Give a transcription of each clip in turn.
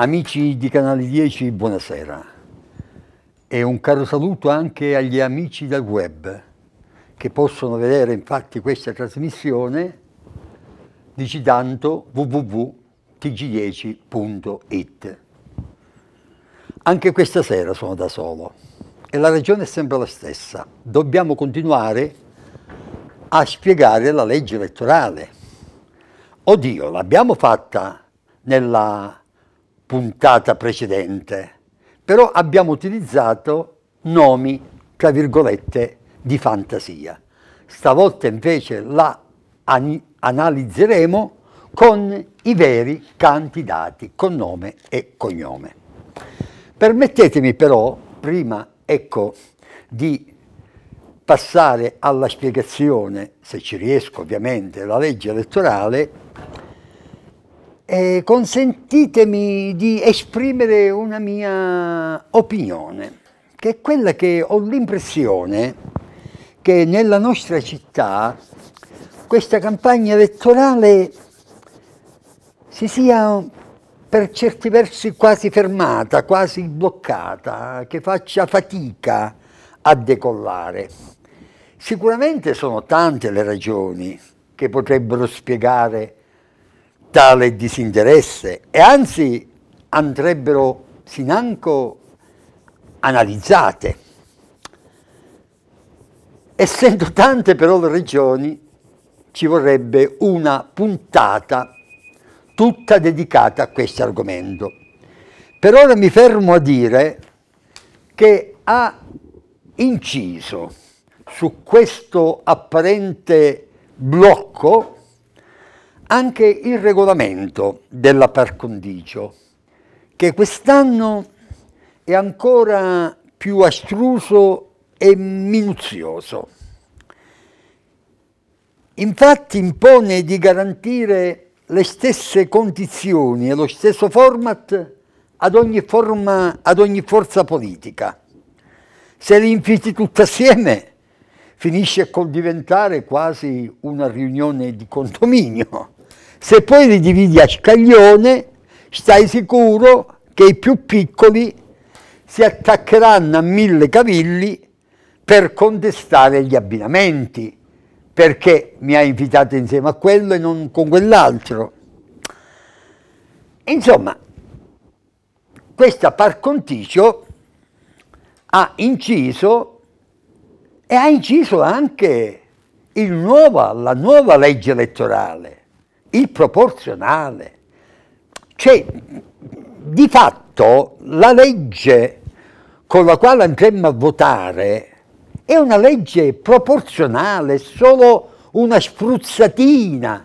Amici di Canale 10, buonasera e un caro saluto anche agli amici del web che possono vedere infatti questa trasmissione digitando www.tg10.it. Anche questa sera sono da solo e la ragione è sempre la stessa. Dobbiamo continuare a spiegare la legge elettorale. Oddio, l'abbiamo fatta nella puntata precedente, però abbiamo utilizzato nomi, tra virgolette, di fantasia. Stavolta invece la an analizzeremo con i veri candidati, con nome e cognome. Permettetemi però, prima ecco, di passare alla spiegazione, se ci riesco ovviamente, della legge elettorale, eh, consentitemi di esprimere una mia opinione, che è quella che ho l'impressione che nella nostra città questa campagna elettorale si sia per certi versi quasi fermata, quasi bloccata, che faccia fatica a decollare. Sicuramente sono tante le ragioni che potrebbero spiegare tale disinteresse e anzi andrebbero financo analizzate. Essendo tante però le regioni, ci vorrebbe una puntata tutta dedicata a questo argomento. Per ora mi fermo a dire che ha inciso su questo apparente blocco anche il regolamento della par condicio, che quest'anno è ancora più astruso e minuzioso. Infatti impone di garantire le stesse condizioni e lo stesso format ad ogni, forma, ad ogni forza politica. Se li infiti tutti assieme finisce col diventare quasi una riunione di condominio se poi li dividi a scaglione, stai sicuro che i più piccoli si attaccheranno a mille cavilli per contestare gli abbinamenti, perché mi ha invitato insieme a quello e non con quell'altro. Insomma, questa par conticio ha inciso e ha inciso anche nuova, la nuova legge elettorale il proporzionale. Cioè, di fatto la legge con la quale andremo a votare è una legge proporzionale, solo una spruzzatina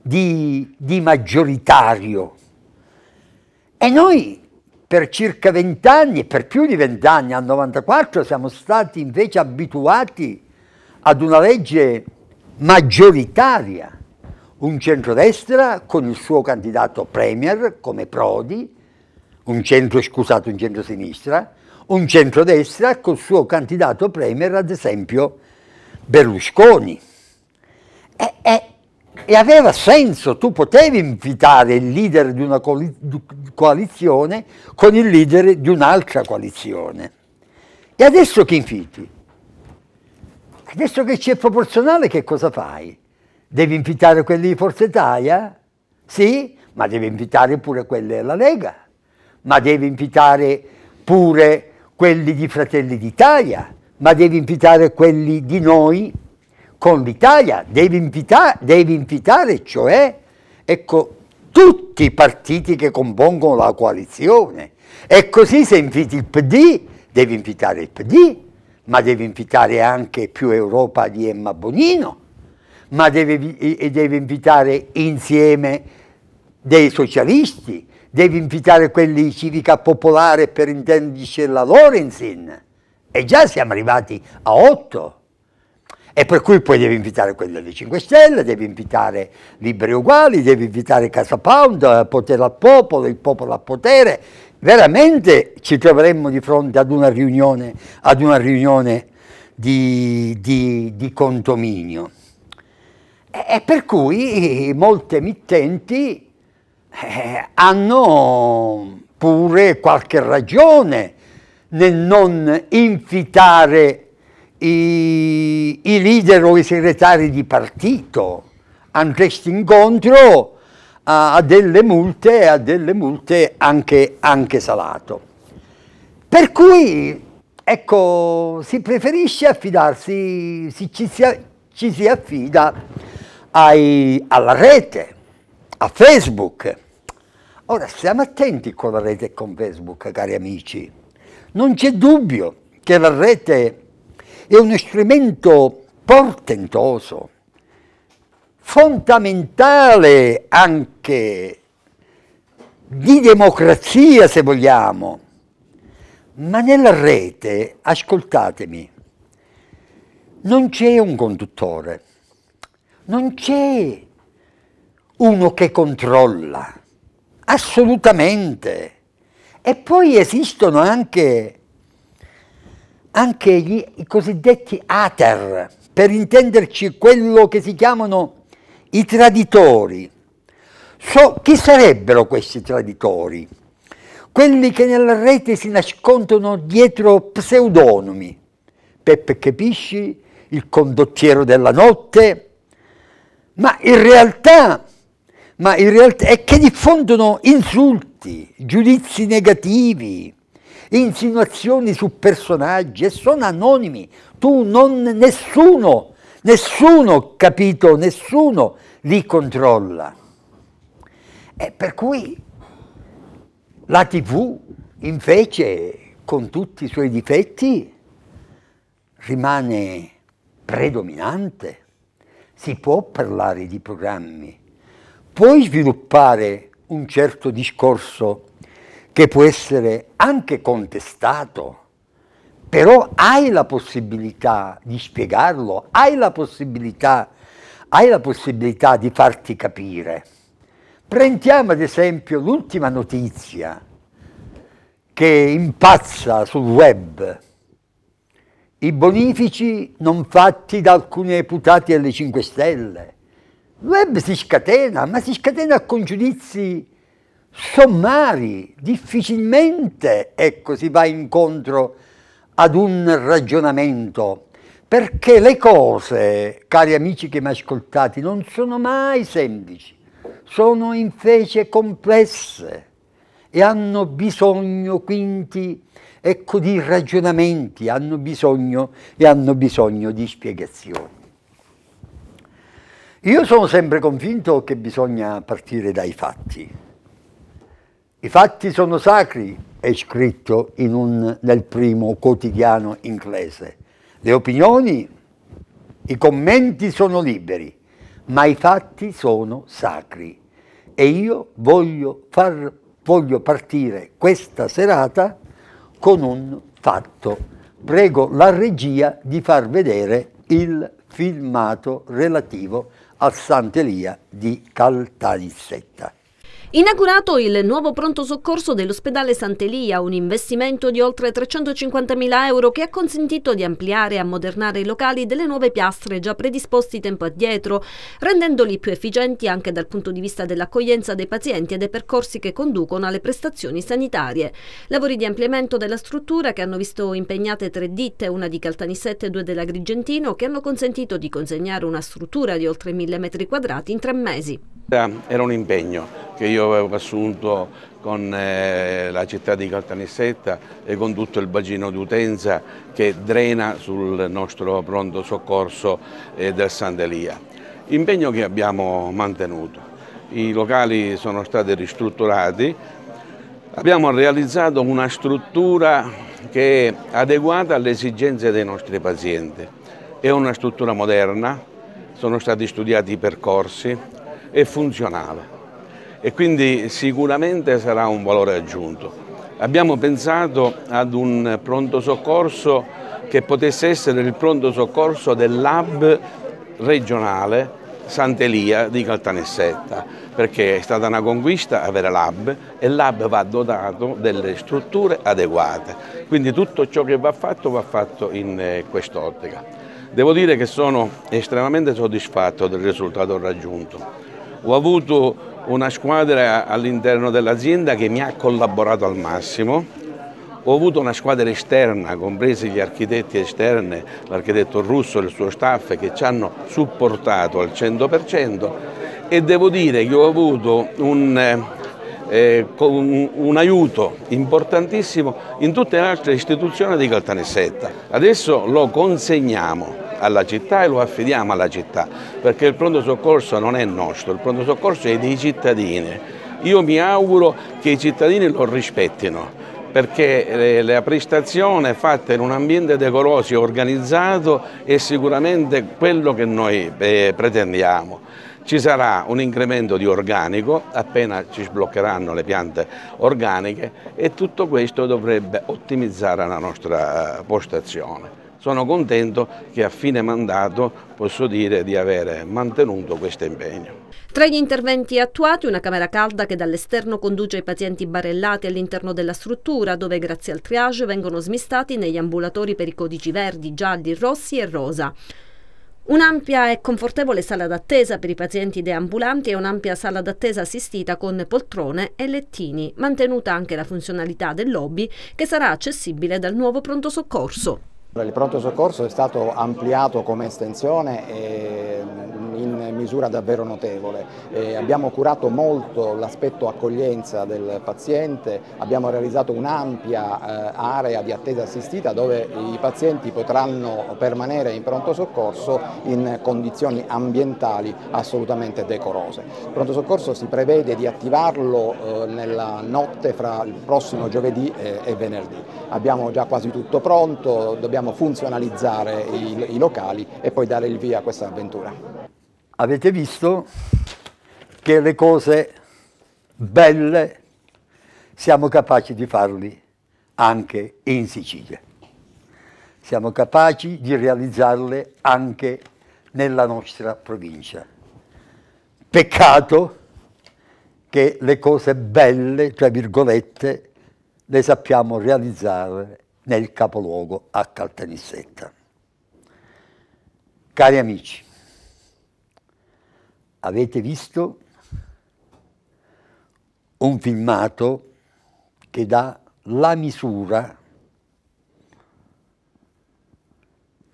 di, di maggioritario. E noi per circa vent'anni, per più di vent'anni, al 94, siamo stati invece abituati ad una legge maggioritaria un centrodestra con il suo candidato premier come Prodi, un centro, scusate, un centrosinistra, un centrodestra col suo candidato premier, ad esempio Berlusconi. E, e, e aveva senso, tu potevi invitare il leader di una coalizione con il leader di un'altra coalizione. E adesso che inviti? Adesso che c'è proporzionale che cosa fai? Devi invitare quelli di Forza Italia? Sì, ma devi invitare pure quelli della Lega, ma devi invitare pure quelli di Fratelli d'Italia, ma devi invitare quelli di noi con l'Italia, devi, invita devi invitare cioè ecco, tutti i partiti che compongono la coalizione. E così se inviti il PD, devi invitare il PD, ma devi invitare anche più Europa di Emma Bonino, ma deve, e deve invitare insieme dei socialisti, deve invitare quelli di civica popolare per intenderci la Lorenzin. E già siamo arrivati a otto. E per cui poi deve invitare quelli delle 5 Stelle, deve invitare Liberi Uguali, deve invitare Casa Pound, eh, Potere al Popolo, il Popolo al Potere. Veramente ci troveremmo di fronte ad una riunione, ad una riunione di, di, di condominio. E per cui molte emittenti eh, hanno pure qualche ragione nel non invitare i, i leader o i segretari di partito a questo incontro a, a, delle multe, a delle multe anche, anche salato. Per cui, ecco, si preferisce affidarsi, si, ci, si, ci si affida ai, alla rete, a Facebook. Ora, stiamo attenti con la rete e con Facebook, cari amici. Non c'è dubbio che la rete è uno strumento portentoso, fondamentale anche di democrazia, se vogliamo. Ma nella rete, ascoltatemi, non c'è un conduttore, non c'è uno che controlla, assolutamente. E poi esistono anche, anche gli, i cosiddetti ater, per intenderci quello che si chiamano i traditori. So, chi sarebbero questi traditori? Quelli che nella rete si nascondono dietro pseudonimi. Peppe Capisci, il condottiero della notte, ma in realtà, ma in realtà è che diffondono insulti, giudizi negativi, insinuazioni su personaggi e sono anonimi. Tu non, nessuno, nessuno, capito, nessuno li controlla. E per cui la TV invece, con tutti i suoi difetti, rimane predominante si può parlare di programmi, puoi sviluppare un certo discorso che può essere anche contestato, però hai la possibilità di spiegarlo, hai la possibilità, hai la possibilità di farti capire. Prendiamo ad esempio l'ultima notizia che impazza sul web, i bonifici non fatti da alcuni deputati alle 5 Stelle. Il web si scatena, ma si scatena con giudizi sommari, difficilmente ecco, si va incontro ad un ragionamento, perché le cose, cari amici che mi ascoltate, non sono mai semplici, sono invece complesse e hanno bisogno quindi ecco di ragionamenti, hanno bisogno e hanno bisogno di spiegazioni. Io sono sempre convinto che bisogna partire dai fatti. I fatti sono sacri, è scritto un, nel primo quotidiano inglese. Le opinioni, i commenti sono liberi, ma i fatti sono sacri. E io voglio far voglio partire questa serata con un fatto. Prego la regia di far vedere il filmato relativo a Sant'Elia di Caltanissetta. Inaugurato il nuovo pronto soccorso dell'ospedale Sant'Elia, un investimento di oltre 350.000 euro che ha consentito di ampliare e ammodernare i locali delle nuove piastre già predisposti tempo addietro, rendendoli più efficienti anche dal punto di vista dell'accoglienza dei pazienti e dei percorsi che conducono alle prestazioni sanitarie. Lavori di ampliamento della struttura che hanno visto impegnate tre ditte, una di Caltanissette e due dell'Agrigentino, che hanno consentito di consegnare una struttura di oltre 1.000 m2 in tre mesi. Era un impegno che io avevo assunto con eh, la città di Caltanissetta e con tutto il bacino d'utenza che drena sul nostro pronto soccorso eh, del Sant'Elia. Impegno che abbiamo mantenuto. I locali sono stati ristrutturati, abbiamo realizzato una struttura che è adeguata alle esigenze dei nostri pazienti. È una struttura moderna, sono stati studiati i percorsi, è funzionale e quindi sicuramente sarà un valore aggiunto. Abbiamo pensato ad un pronto soccorso che potesse essere il pronto soccorso dell'hub regionale Sant'Elia di Caltanissetta, perché è stata una conquista avere l'hub e l'hub va dotato delle strutture adeguate, quindi tutto ciò che va fatto va fatto in eh, quest'ottica. Devo dire che sono estremamente soddisfatto del risultato raggiunto. Ho avuto una squadra all'interno dell'azienda che mi ha collaborato al massimo, ho avuto una squadra esterna, compresi gli architetti esterni, l'architetto russo e il suo staff che ci hanno supportato al 100% e devo dire che ho avuto un, eh, eh un, un aiuto importantissimo in tutte le altre istituzioni di Caltanissetta. Adesso lo consegniamo alla città e lo affidiamo alla città, perché il pronto soccorso non è nostro, il pronto soccorso è dei cittadini. Io mi auguro che i cittadini lo rispettino perché la prestazione fatta in un ambiente decoroso e organizzato è sicuramente quello che noi eh, pretendiamo. Ci sarà un incremento di organico appena ci sbloccheranno le piante organiche e tutto questo dovrebbe ottimizzare la nostra eh, postazione. Sono contento che a fine mandato posso dire di aver mantenuto questo impegno. Tra gli interventi attuati una camera calda che dall'esterno conduce i pazienti barellati all'interno della struttura dove grazie al triage vengono smistati negli ambulatori per i codici verdi, gialli, rossi e rosa. Un'ampia e confortevole sala d'attesa per i pazienti deambulanti e un'ampia sala d'attesa assistita con poltrone e lettini, mantenuta anche la funzionalità del lobby che sarà accessibile dal nuovo pronto soccorso. Il pronto soccorso è stato ampliato come estensione in misura davvero notevole. abbiamo curato molto l'aspetto accoglienza del paziente, abbiamo realizzato un'ampia eh, area di attesa assistita dove i pazienti potranno permanere in pronto soccorso in condizioni ambientali assolutamente decorose. Il pronto soccorso si prevede di attivarlo eh, nella notte fra il prossimo giovedì e venerdì. Abbiamo già quasi tutto pronto, dobbiamo diciamo, funzionalizzare i, i locali e poi dare il via a questa avventura. Avete visto che le cose belle siamo capaci di farle anche in Sicilia. Siamo capaci di realizzarle anche nella nostra provincia. Peccato che le cose belle, tra virgolette, le sappiamo realizzare nel capoluogo a Caltanissetta. Cari amici, avete visto un filmato che dà la misura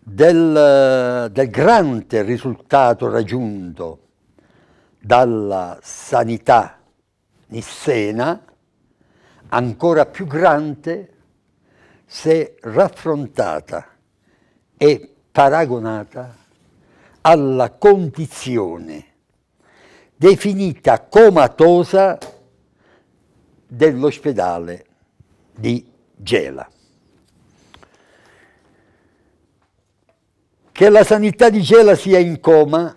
del, del grande risultato raggiunto dalla sanità nissena ancora più grande se raffrontata e paragonata alla condizione definita comatosa dell'ospedale di Gela. Che la sanità di Gela sia in coma,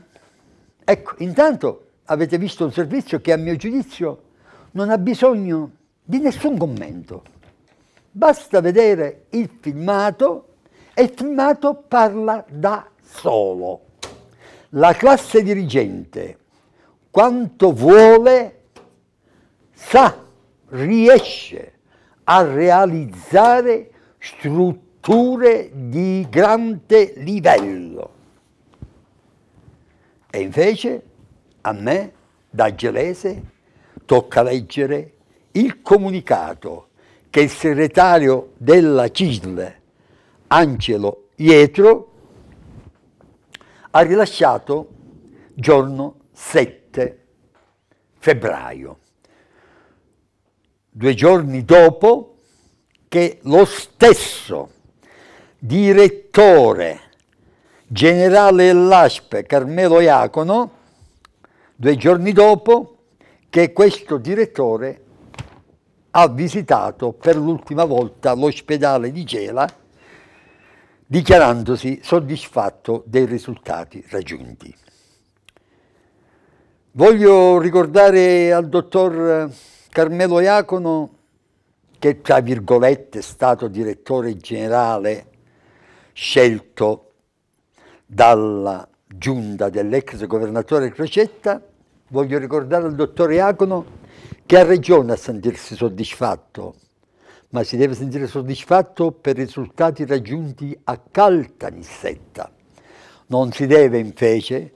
ecco, intanto avete visto un servizio che a mio giudizio non ha bisogno di nessun commento Basta vedere il filmato e il filmato parla da solo. La classe dirigente, quanto vuole, sa, riesce a realizzare strutture di grande livello. E invece a me, da gelese, tocca leggere il comunicato che il segretario della CISL, Angelo Ietro, ha rilasciato giorno 7 febbraio, due giorni dopo che lo stesso direttore generale dell'ASP, Carmelo Iacono, due giorni dopo che questo direttore ha visitato per l'ultima volta l'ospedale di Gela dichiarandosi soddisfatto dei risultati raggiunti. Voglio ricordare al dottor Carmelo Iacono che tra virgolette è stato direttore generale scelto dalla giunta dell'ex governatore Crocetta, voglio ricordare al dottor Iacono che ha ragione a sentirsi soddisfatto, ma si deve sentire soddisfatto per i risultati raggiunti a Caltanissetta. Non si deve invece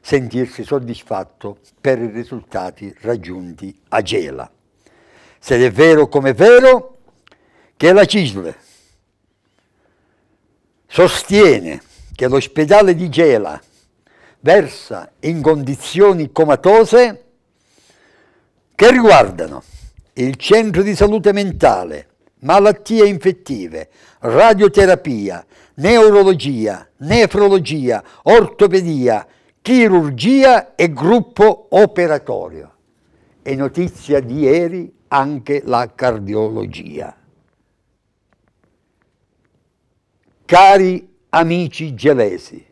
sentirsi soddisfatto per i risultati raggiunti a Gela. Se è vero come è vero che la CISL sostiene che l'ospedale di Gela versa in condizioni comatose, che riguardano il centro di salute mentale, malattie infettive, radioterapia, neurologia, nefrologia, ortopedia, chirurgia e gruppo operatorio. E notizia di ieri anche la cardiologia. Cari amici gelesi,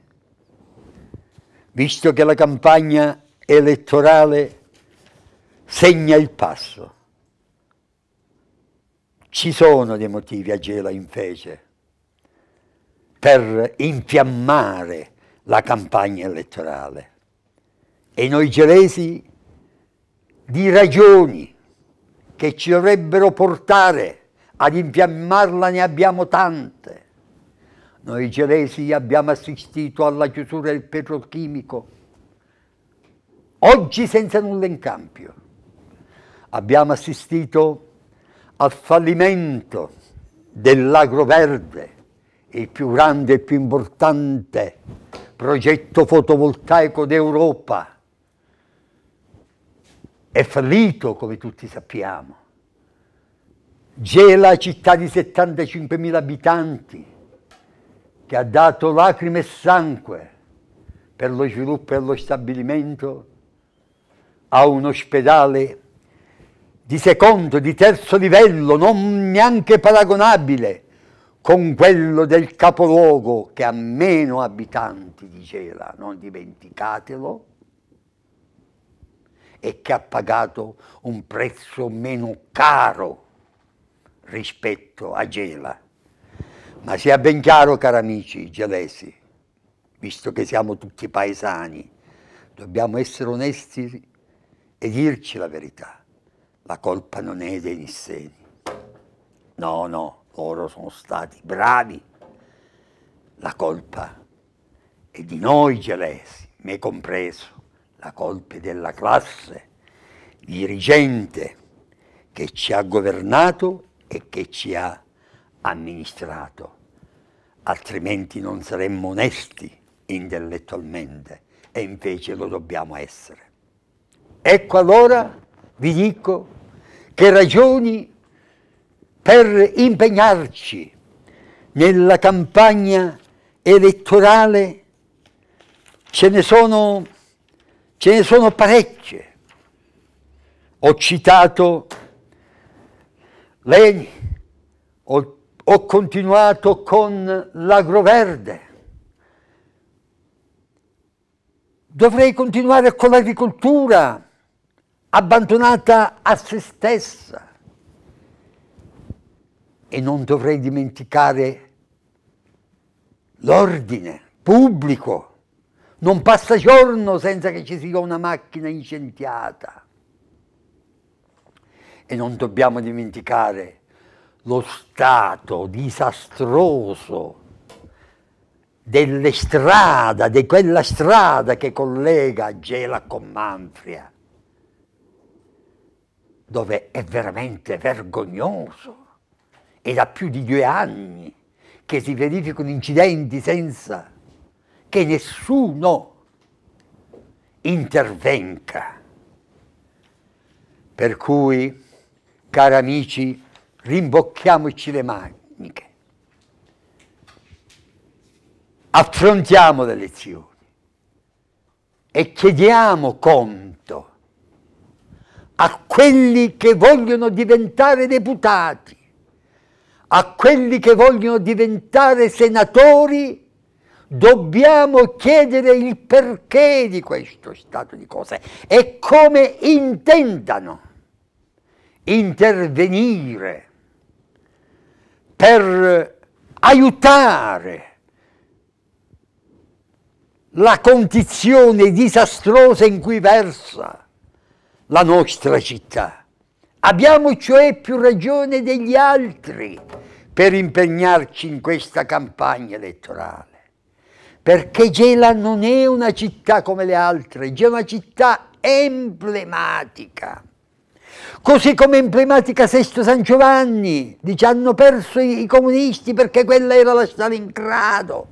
visto che la campagna elettorale è segna il passo. Ci sono dei motivi a Gela in fece per infiammare la campagna elettorale e noi gelesi di ragioni che ci dovrebbero portare ad infiammarla ne abbiamo tante. Noi gelesi abbiamo assistito alla chiusura del petrolchimico, oggi senza nulla in cambio abbiamo assistito al fallimento dell'agroverde, il più grande e più importante progetto fotovoltaico d'Europa. È fallito, come tutti sappiamo. Gela, città di 75.000 abitanti, che ha dato lacrime e sangue per lo sviluppo e lo stabilimento, ha un ospedale di secondo di terzo livello non neanche paragonabile con quello del capoluogo che ha meno abitanti di Gela, non dimenticatelo, e che ha pagato un prezzo meno caro rispetto a Gela. Ma sia ben chiaro, cari amici gelesi, visto che siamo tutti paesani, dobbiamo essere onesti e dirci la verità la colpa non è dei nisseni. No, no, loro sono stati bravi. La colpa è di noi gelesi, me compreso. La colpa è della classe dirigente che ci ha governato e che ci ha amministrato. Altrimenti non saremmo onesti intellettualmente e invece lo dobbiamo essere. Ecco allora, vi dico, che ragioni per impegnarci nella campagna elettorale ce ne sono, ce ne sono parecchie. Ho citato Leni, ho, ho continuato con l'agroverde, dovrei continuare con l'agricoltura, abbandonata a se stessa. E non dovrei dimenticare l'ordine pubblico. Non passa giorno senza che ci sia una macchina incendiata. E non dobbiamo dimenticare lo stato disastroso delle strade, di quella strada che collega Gela con Manfria dove è veramente vergognoso. È da più di due anni che si verificano incidenti senza che nessuno intervenga. Per cui, cari amici, rimbocchiamoci le maniche, affrontiamo le lezioni e chiediamo conto a quelli che vogliono diventare deputati, a quelli che vogliono diventare senatori, dobbiamo chiedere il perché di questo stato di cose e come intendano intervenire per aiutare la condizione disastrosa in cui versa la nostra città. Abbiamo cioè più ragione degli altri per impegnarci in questa campagna elettorale. Perché Gela non è una città come le altre, Gela è una città emblematica. Così come emblematica Sesto San Giovanni, dice hanno perso i, comunisti perché quella era la Stalingrado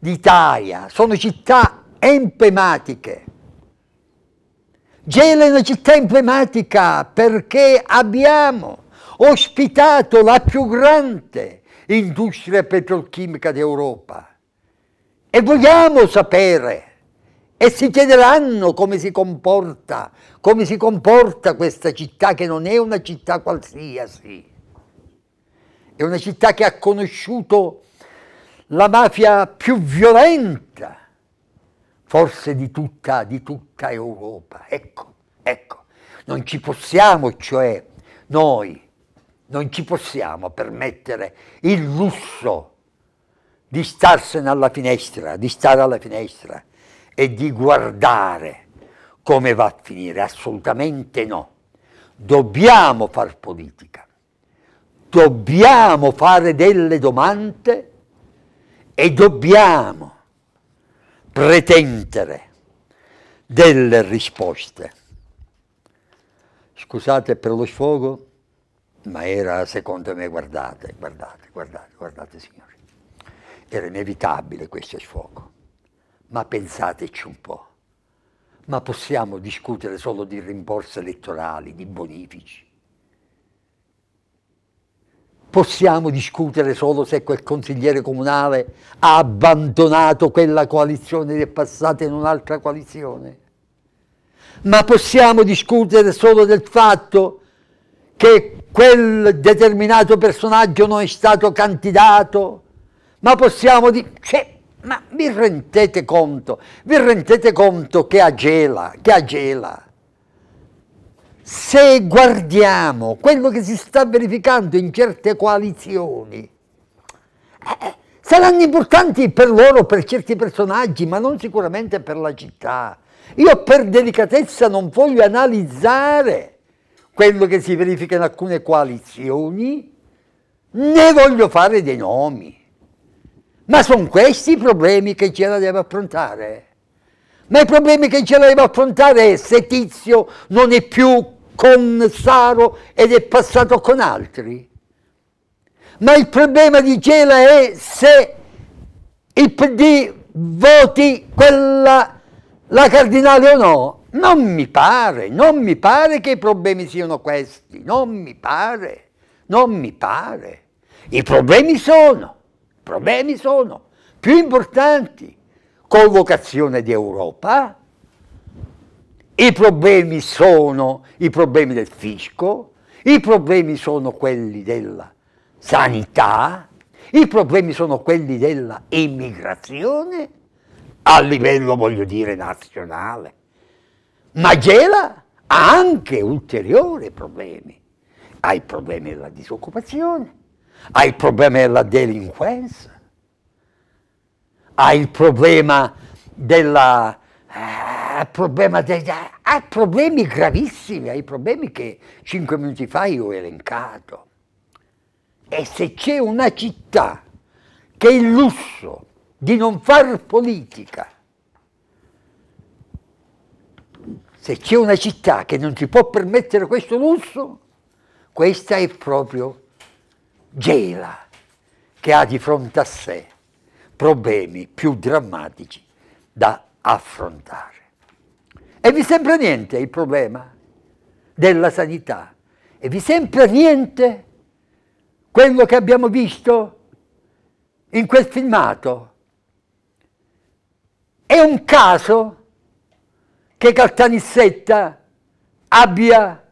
d'Italia. Sono città emblematiche. Gela è una città emblematica perché abbiamo ospitato la più grande industria petrolchimica d'Europa e vogliamo sapere e si chiederanno come si comporta, come si comporta questa città che non è una città qualsiasi, è una città che ha conosciuto la mafia più violenta forse di tutta, di tutta Europa. Ecco, ecco, non ci possiamo, cioè noi, non ci possiamo permettere il lusso di starsene alla finestra, di stare alla finestra e di guardare come va a finire, assolutamente no. Dobbiamo far politica, dobbiamo fare delle domande e dobbiamo pretendere delle risposte. Scusate per lo sfogo, ma era secondo me, guardate, guardate, guardate, guardate signori, era inevitabile questo sfogo. Ma pensateci un po', ma possiamo discutere solo di rimborsi elettorali, di bonifici, possiamo discutere solo se quel consigliere comunale ha abbandonato quella coalizione ed è passata in un'altra coalizione. Ma possiamo discutere solo del fatto che quel determinato personaggio non è stato candidato, ma possiamo dire... Cioè, ma vi rendete conto? Vi rendete conto che agela, che agela? se guardiamo quello che si sta verificando in certe coalizioni, eh, eh, saranno importanti per loro, per certi personaggi, ma non sicuramente per la città. Io per delicatezza non voglio analizzare quello che si verifica in alcune coalizioni, né voglio fare dei nomi. Ma sono questi i problemi che ce la deve affrontare. Ma i problemi che ce la deve affrontare è se Tizio non è più con Saro ed è passato con altri. Ma il problema di Gela è se il PD voti quella, la cardinale o no. Non mi pare, non mi pare che i problemi siano questi, non mi pare, non mi pare. I problemi sono, i problemi sono più importanti, convocazione di Europa, i problemi sono i problemi del fisco, i problemi sono quelli della sanità, i problemi sono quelli della immigrazione a livello, voglio dire, nazionale. Ma Gela ha anche ulteriori problemi. Ha i problemi della disoccupazione, ha il problema della delinquenza, ha il problema della... Eh, ha, ha problemi gravissimi, ai problemi che cinque minuti fa io ho elencato. E se c'è una città che ha il lusso di non far politica, se c'è una città che non si può permettere questo lusso, questa è proprio Gela, che ha di fronte a sé problemi più drammatici da affrontare. E vi sembra niente il problema della sanità. E vi sembra niente quello che abbiamo visto in quel filmato. È un caso che Caltanissetta abbia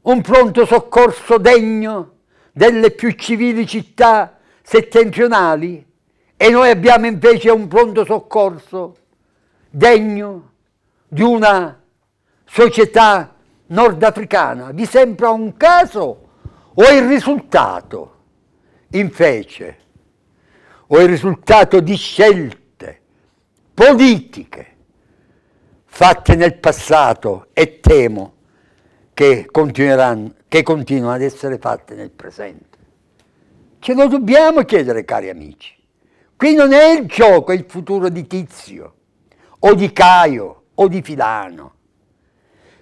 un pronto soccorso degno delle più civili città settentrionali e noi abbiamo invece un pronto soccorso degno di una società nordafricana. Vi sembra un caso o il risultato? Invece, o il risultato di scelte politiche fatte nel passato e temo che, continueranno, che continuano ad essere fatte nel presente. Ce lo dobbiamo chiedere, cari amici. Qui non è il gioco, è il futuro di Tizio o di Caio o di Filano.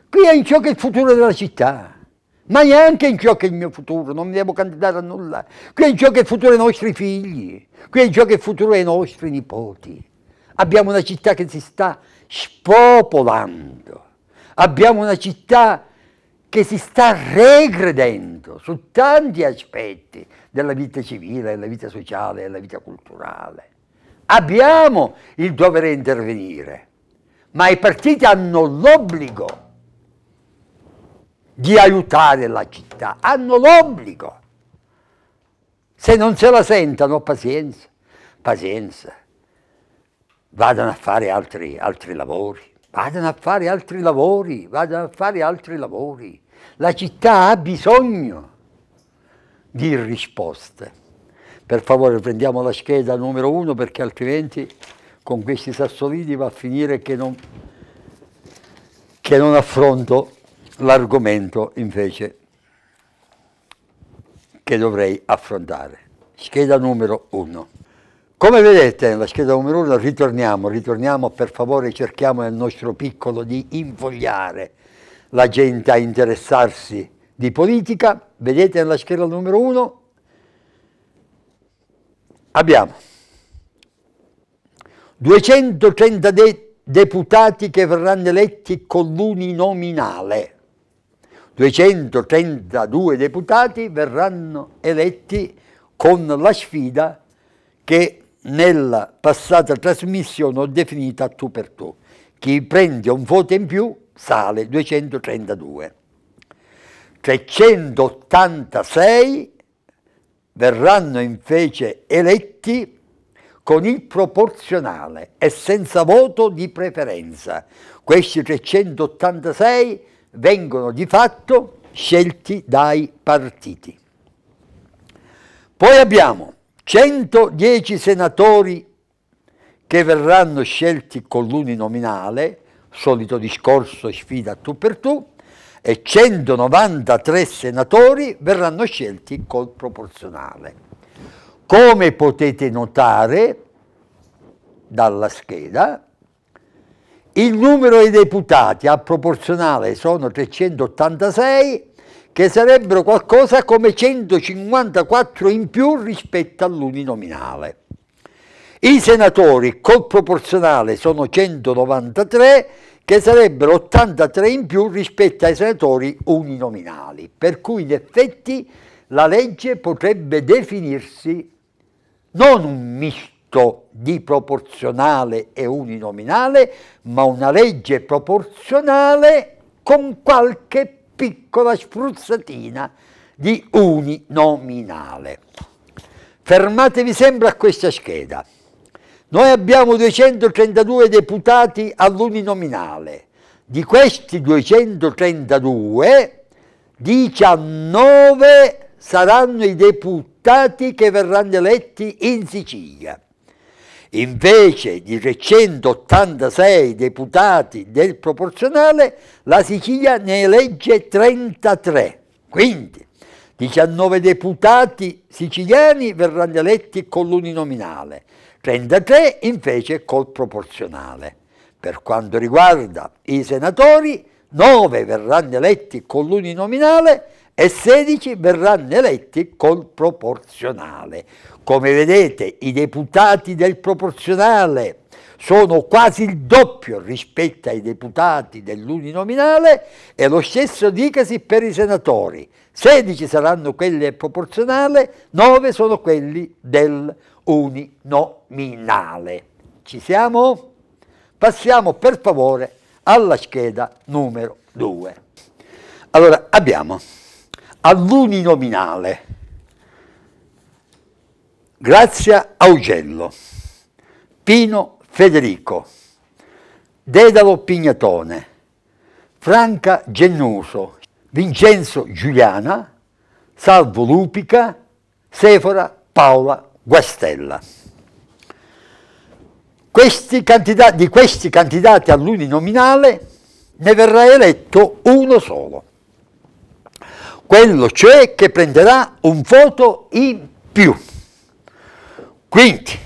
Qui è in ciò che è il futuro della città, ma neanche in ciò che è il mio futuro, non mi devo candidare a nulla. Qui è in ciò che è il futuro dei nostri figli, qui è in ciò che è il futuro dei nostri nipoti. Abbiamo una città che si sta spopolando, abbiamo una città che si sta regredendo su tanti aspetti della vita civile, della vita sociale, della vita culturale. Abbiamo il dovere di intervenire ma i partiti hanno l'obbligo di aiutare la città, hanno l'obbligo. Se non se la sentono, pazienza, pazienza. Vadano a fare altri, altri lavori, vadano a fare altri lavori, vadano a fare altri lavori. La città ha bisogno di risposte. Per favore prendiamo la scheda numero uno perché altrimenti con questi sassolini va a finire che non, che non affronto l'argomento invece che dovrei affrontare. Scheda numero 1. Come vedete nella scheda numero 1 ritorniamo, ritorniamo per favore, cerchiamo nel nostro piccolo di invogliare la gente a interessarsi di politica. Vedete nella scheda numero 1 abbiamo 230 de deputati che verranno eletti con l'uninominale. 232 deputati verranno eletti con la sfida che nella passata trasmissione ho definita tu per tu. Chi prende un voto in più sale 232. 386 verranno invece eletti con il proporzionale e senza voto di preferenza. Questi 386 vengono di fatto scelti dai partiti. Poi abbiamo 110 senatori che verranno scelti con l'uninominale, solito discorso sfida tu per tu, e 193 senatori verranno scelti col proporzionale. Come potete notare dalla scheda, il numero dei deputati a proporzionale sono 386, che sarebbero qualcosa come 154 in più rispetto all'uninominale. I senatori col proporzionale sono 193, che sarebbero 83 in più rispetto ai senatori uninominali, per cui in effetti la legge potrebbe definirsi non un misto di proporzionale e uninominale, ma una legge proporzionale con qualche piccola spruzzatina di uninominale. Fermatevi sempre a questa scheda. Noi abbiamo 232 deputati all'uninominale. Di questi 232, 19 saranno i deputati deputati che verranno eletti in Sicilia. Invece di 386 deputati del proporzionale, la Sicilia ne elegge 33. Quindi 19 deputati siciliani verranno eletti con l'uninominale, 33 invece col proporzionale. Per quanto riguarda i senatori, 9 verranno eletti con l'uninominale e 16 verranno eletti col proporzionale. Come vedete i deputati del proporzionale sono quasi il doppio rispetto ai deputati dell'uninominale e lo stesso dicasi per i senatori. 16 saranno quelli del proporzionale, 9 sono quelli dell'uninominale. Ci siamo? Passiamo per favore alla scheda numero 2. Allora, abbiamo all'uninominale. Grazia Augello, Pino Federico, Dedalo Pignatone, Franca Gennuso, Vincenzo Giuliana, Salvo Lupica, Sefora Paola Guastella. Questi candidati, di questi candidati all'uninominale ne verrà eletto uno solo quello cioè che prenderà un voto in più. Quindi,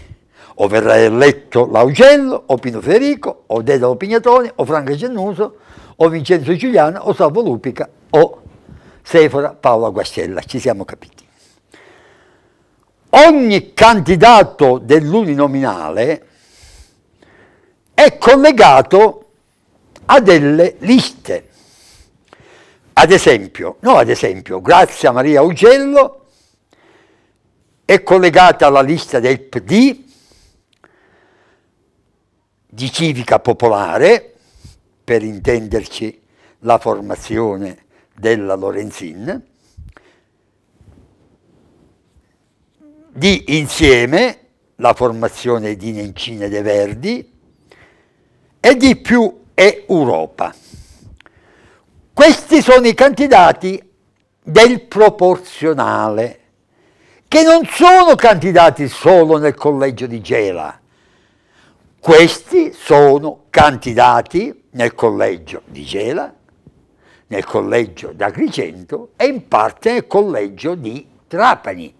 o verrà eletto Laugello, o Pino Federico, o Dedalo Pignatone, o Franca Gennuso, o Vincenzo Giuliano, o Salvo Lupica, o Sefora Paola Guastella, ci siamo capiti. Ogni candidato dell'uninominale è collegato a delle liste ad esempio, no ad esempio, Grazia Maria Ugello è collegata alla lista del PD di civica popolare, per intenderci la formazione della Lorenzin, di Insieme, la formazione di Nencine De Verdi, e di più è Europa. Questi sono i candidati del proporzionale, che non sono candidati solo nel collegio di Gela. Questi sono candidati nel collegio di Gela, nel collegio d'Agrigento e in parte nel collegio di Trapani.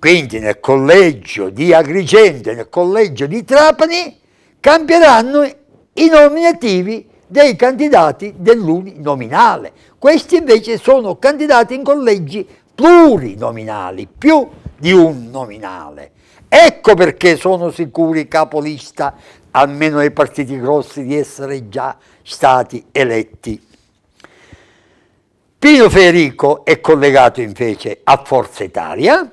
Quindi nel collegio di Agrigento e nel collegio di Trapani cambieranno i nominativi dei candidati dell'uninominale. Questi invece sono candidati in collegi plurinominali, più di un nominale. Ecco perché sono sicuri capolista, almeno ai partiti grossi, di essere già stati eletti. Pino Federico è collegato invece a Forza Italia,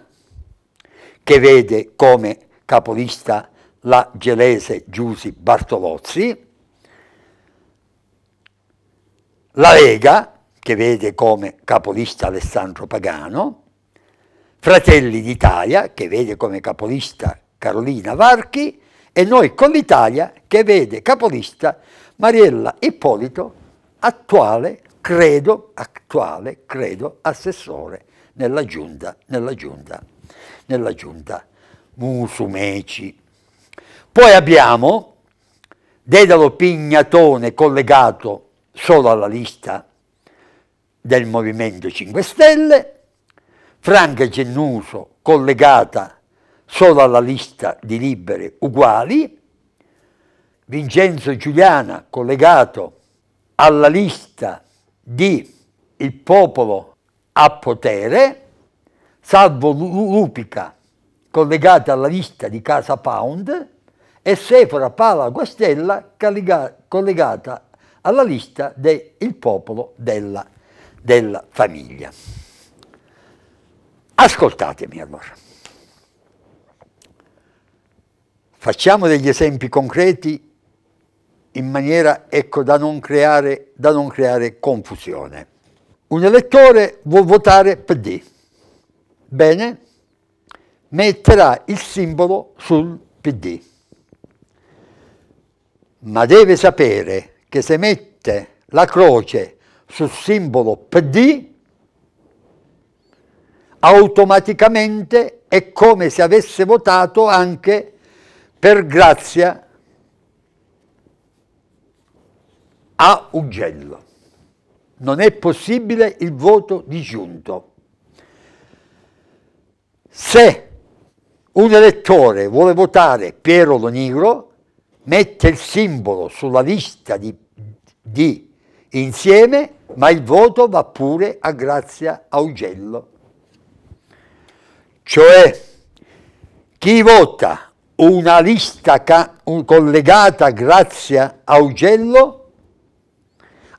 che vede come capolista la gelese Giusi Bartolozzi, la Lega, che vede come capolista Alessandro Pagano, Fratelli d'Italia, che vede come capolista Carolina Varchi, e Noi con l'Italia, che vede capolista Mariella Ippolito, attuale, credo, attuale, credo, assessore nella giunta, nella giunta, nella giunta Musumeci. Poi abbiamo Dedalo Pignatone collegato solo alla lista del Movimento 5 Stelle, Franca Gennuso collegata solo alla lista di libere uguali, Vincenzo Giuliana collegato alla lista di Il Popolo a Potere, Salvo Lupica collegata alla lista di Casa Pound e Sefora Pala Guastella collegata alla lista del popolo della, della famiglia. Ascoltatemi allora. Facciamo degli esempi concreti in maniera ecco, da, non creare, da non creare confusione. Un elettore vuol votare PD. Bene, metterà il simbolo sul PD. Ma deve sapere che se mette la croce sul simbolo PD, automaticamente è come se avesse votato anche per grazia a Ugello. Non è possibile il voto disgiunto. Se un elettore vuole votare Piero Lonigro, mette il simbolo sulla lista di, di insieme, ma il voto va pure a Grazia Augello. Cioè, chi vota una lista un collegata a Grazia Augello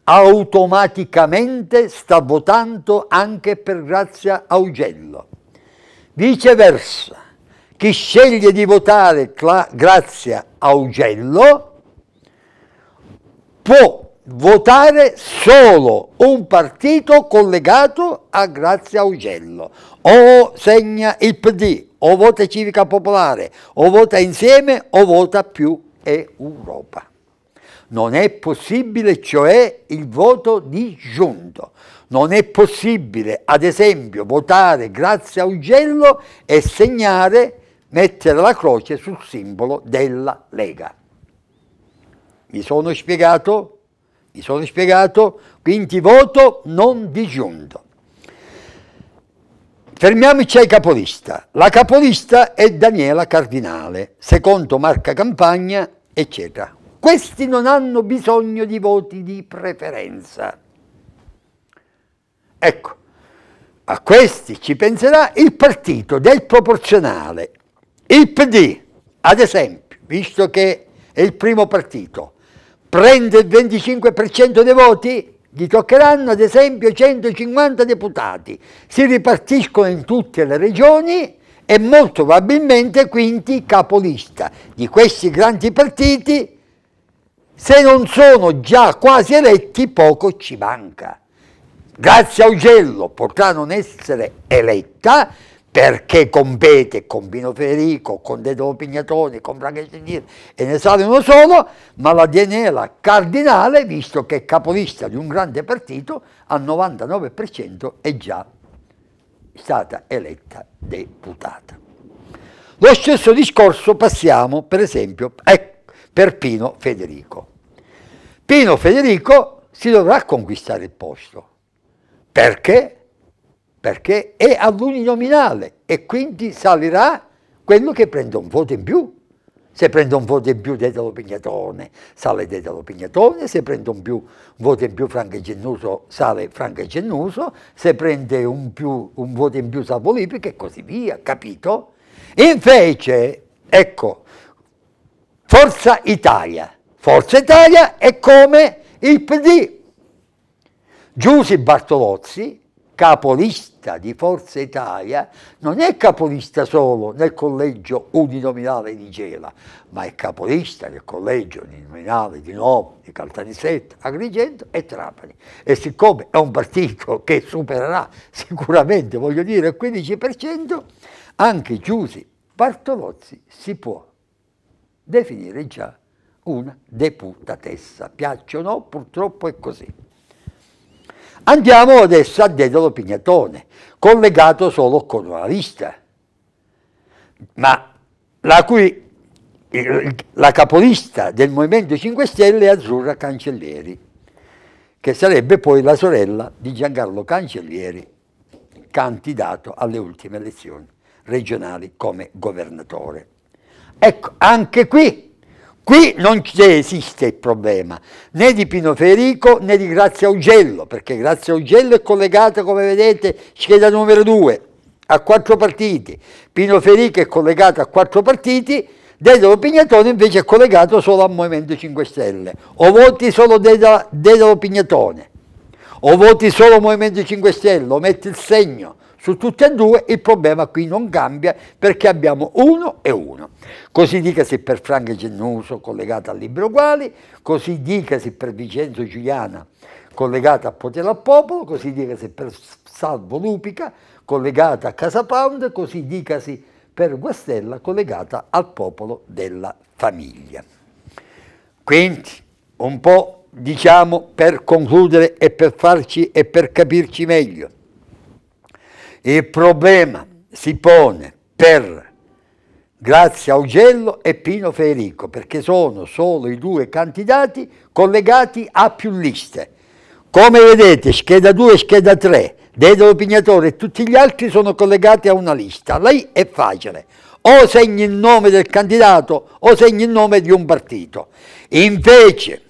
automaticamente sta votando anche per Grazia Augello. Viceversa, chi sceglie di votare Cla Grazia Augello può votare solo un partito collegato a Grazia Augello. O segna il PD, o vota Civica Popolare, o vota insieme, o vota più Europa. Non è possibile cioè il voto disgiunto. Non è possibile, ad esempio, votare Grazia Augello e segnare mettere la croce sul simbolo della Lega. Mi sono spiegato? Mi sono spiegato? Quindi voto non disgiunto. Fermiamoci ai capolista. La capolista è Daniela Cardinale, secondo Marca Campagna, eccetera. Questi non hanno bisogno di voti di preferenza. Ecco, a questi ci penserà il partito del proporzionale il PD, ad esempio, visto che è il primo partito, prende il 25% dei voti, gli toccheranno ad esempio 150 deputati, si ripartiscono in tutte le regioni e molto probabilmente quindi capolista di questi grandi partiti, se non sono già quasi eletti poco ci manca. Grazie a Augello potrà non essere eletta, perché compete con Pino Federico, con Dedo Pignatoni, con Frankenstein e ne sale uno solo, ma la Dianela cardinale, visto che è capolista di un grande partito, al 99% è già stata eletta deputata. Lo stesso discorso passiamo per esempio eh, per Pino Federico. Pino Federico si dovrà conquistare il posto perché perché è all'uninominale e quindi salirà quello che prende un voto in più. Se prende un voto in più Dedalo Pignatone, sale Dedalo Pignatone, se prende un, più, un voto in più Franca Gennuso, sale Franca Gennuso, se prende un, più, un voto in più Salvo Lipica e così via, capito? Invece, ecco, Forza Italia. Forza Italia è come il PD. Giussi Bartolozzi capolista di Forza Italia non è capolista solo nel collegio uninominale di Gela, ma è capolista del collegio uninominale di Novo, di Caltanissetta, Agrigento e Trapani. E siccome è un partito che supererà sicuramente, voglio dire, il 15%, anche Giusi Bartolozzi si può definire già una deputatessa. no, purtroppo è così. Andiamo adesso a Dedalo Pignatone, collegato solo con una lista, ma la cui la capolista del Movimento 5 Stelle è Azzurra Cancellieri, che sarebbe poi la sorella di Giancarlo Cancellieri, candidato alle ultime elezioni regionali come governatore. Ecco, anche qui Qui non esiste il problema né di Pino Federico né di Grazia Ugello, perché Grazia Ugello è collegata, come vedete, scheda numero 2, a quattro partiti. Pino Federico è collegato a quattro partiti, Dedalo Pignatone invece è collegato solo al Movimento 5 Stelle. O voti solo Dedalo Pignatone, o voti solo Movimento 5 Stelle, o metti il segno su tutte e due, il problema qui non cambia perché abbiamo uno e uno. Così dicasi per Franco Gennuso, collegato al Libro Uguali, così dicasi per Vincenzo Giuliana, collegato a Potere al Popolo, così dicasi per Salvo Lupica, collegato a Casa Pound, così dicasi per Guastella, collegata al Popolo della Famiglia. Quindi, un po' diciamo per concludere e per farci e per capirci meglio. Il problema si pone per Grazia Augello e Pino Federico, perché sono solo i due candidati collegati a più liste. Come vedete, scheda 2 e scheda 3, Dedo Pignatore e tutti gli altri sono collegati a una lista. Lei è facile. O segni il nome del candidato o segni il nome di un partito. Invece,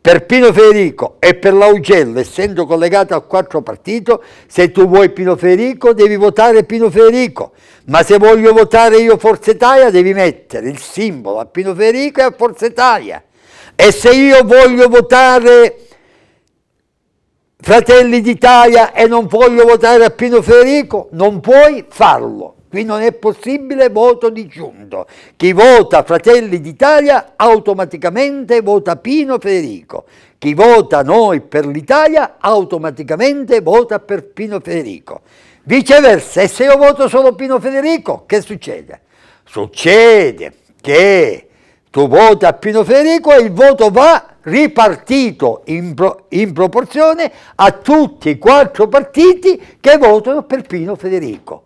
per Pino Federico e per l'Augello, essendo collegato al quattro partito, se tu vuoi Pino Federico devi votare Pino Federico, ma se voglio votare io Forza Italia devi mettere il simbolo a Pino Federico e a Forza Italia. E se io voglio votare Fratelli d'Italia e non voglio votare a Pino Federico, non puoi farlo. Qui non è possibile voto disgiunto. Chi vota Fratelli d'Italia automaticamente vota Pino Federico. Chi vota noi per l'Italia automaticamente vota per Pino Federico. Viceversa, e se io voto solo Pino Federico, che succede? Succede che tu voti a Pino Federico e il voto va ripartito in, pro, in, proporzione a tutti i quattro partiti che votano per Pino Federico.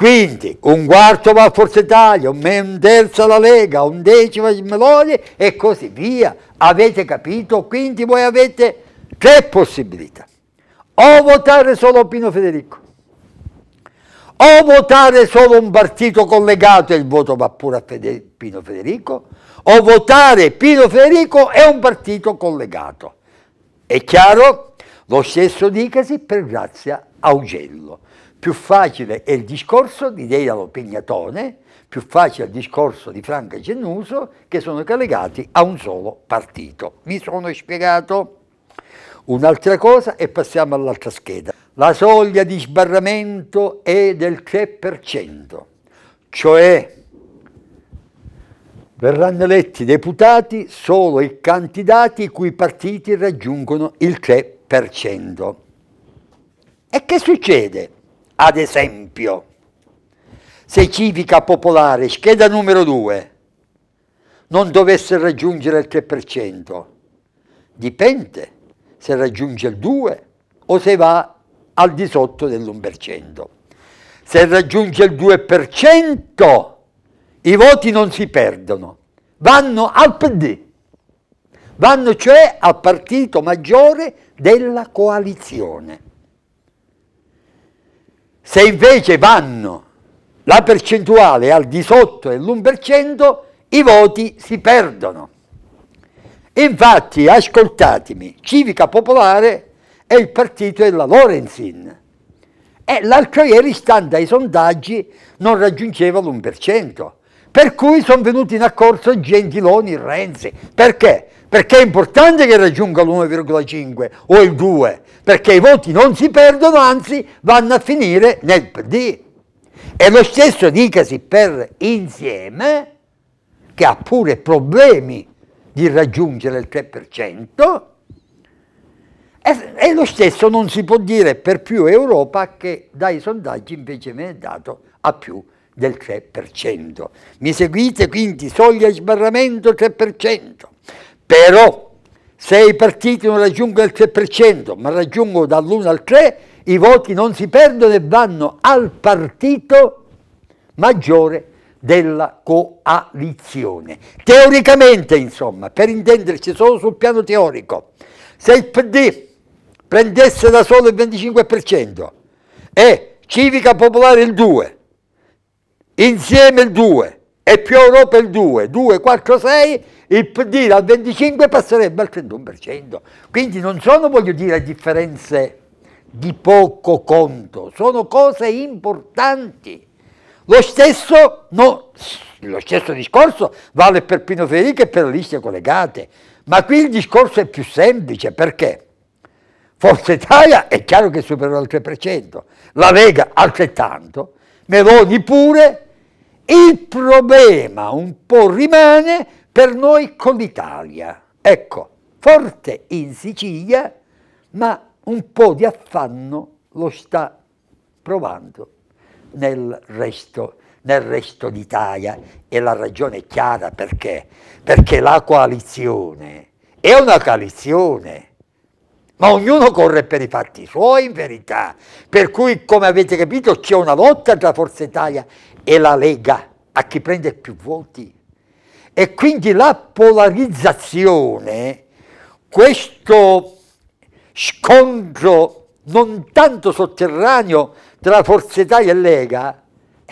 Quindi un quarto va a Forza Italia, un terzo alla Lega, un decimo a Meloni e così via. Avete capito? Quindi voi avete tre possibilità. O votare solo Pino Federico, o votare solo un partito collegato e il voto va pure a Feder Pino Federico, o votare Pino Federico e un partito collegato. È chiaro? Lo stesso dicasi per Grazia Augello più facile è il discorso di Deidalo Pignatone, più facile è il discorso di Franca Gennuso, che sono collegati a un solo partito. Mi sono spiegato? Un'altra cosa e passiamo all'altra scheda. La soglia di sbarramento è del 3%, cioè verranno eletti deputati solo i candidati i cui partiti raggiungono il 3%. E che succede? ad esempio. Se Civica Popolare, scheda numero 2, non dovesse raggiungere il 3%, dipende se raggiunge il 2 o se va al di sotto dell'1%. Se raggiunge il 2%, i voti non si perdono, vanno al PD, vanno cioè al partito maggiore della coalizione. Se invece vanno, la percentuale al di sotto dell'1%, i voti si perdono. Infatti, ascoltatemi, Civica Popolare è il partito della Lorenzin e l'altro ieri, stando ai sondaggi, non raggiungeva l'1%. Per cui sono venuti in accorso Gentiloni e Renzi. Perché? Perché è importante che raggiunga l'1,5 o il 2, perché i voti non si perdono, anzi vanno a finire nel PD. E lo stesso dicasi per Insieme, che ha pure problemi di raggiungere il 3%, e, e, lo stesso non si può dire per più Europa che dai sondaggi invece viene dato a più del 3%. Mi seguite quindi soglia di sbarramento 3%. Però se i partiti non raggiungono il 3%, ma raggiungono dall'1 al 3, i voti non si perdono e vanno al partito maggiore della coalizione. Teoricamente, insomma, per intenderci solo sul piano teorico, se il PD prendesse da solo il 25% e Civica Popolare il 2%, insieme il 2 e più Europa il 2, 2, 4, 6, il PD dal 25 passerebbe al 31%. Quindi non sono, voglio dire, differenze di poco conto, sono cose importanti. Lo stesso, no, lo stesso discorso vale per Pino Federico e per le liste collegate, ma qui il discorso è più semplice perché Forza Italia è chiaro che supererà il 3%, la Lega altrettanto, Meloni pure, il problema un po' rimane per noi con l'Italia. Ecco, forte in Sicilia, ma un po' di affanno lo sta provando nel resto, nel resto d'Italia e la ragione è chiara perché? Perché la coalizione è una coalizione, ma ognuno corre per i fatti suoi in verità, per cui come avete capito c'è una lotta tra Forza Italia e e la Lega a chi prende più voti. E quindi la polarizzazione, questo scontro non tanto sotterraneo tra Forza Italia e Lega,